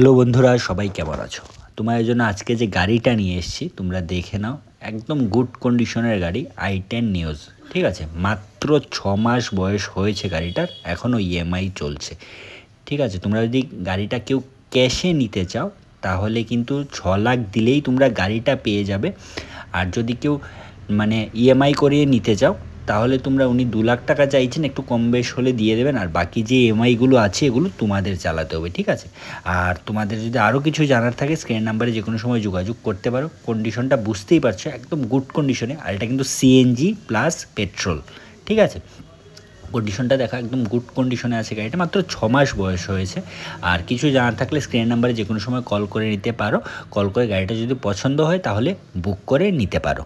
hello বন্ধুরা সবাই কেমন আছো তোমার জন্য আজকে যে গাড়িটা নিয়ে এসেছি তোমরা দেখে নাও একদম গুড কন্ডিশনের গাড়ি আই টেন নিউজ ঠিক আছে মাত্র ছ মাস বয়স হয়েছে গাড়িটার এখনও ইএমআই e চলছে ঠিক আছে তোমরা যদি গাড়িটা কেউ ক্যাশে নিতে চাও তাহলে কিন্তু ছ লাখ দিলেই তোমরা গাড়িটা পেয়ে যাবে আর যদি কেউ মানে ইএমআই e করিয়ে নিতে চাও তাহলে তোমরা উনি দু লাখ টাকা চাইছেন একটু কম বেশ হলে দিয়ে দেবেন আর বাকি যে এমআইগুলো আছে এগুলো তোমাদের চালাতে হবে ঠিক আছে আর তোমাদের যদি আরও কিছু জানার থাকে স্ক্রিন নাম্বারে যে কোনো সময় যোগাযোগ করতে পারো কন্ডিশনটা বুঝতেই পারছো একদম গুড কন্ডিশনে আর এটা কিন্তু সিএনজি প্লাস পেট্রোল ঠিক আছে কন্ডিশনটা দেখা একদম গুড কন্ডিশনে আছে গাড়িটা মাত্র ছ মাস বয়স হয়েছে আর কিছু জানার থাকলে স্ক্রিন নাম্বারে যে কোনো সময় কল করে নিতে পারো কল করে গাড়িটা যদি পছন্দ হয় তাহলে বুক করে নিতে পারো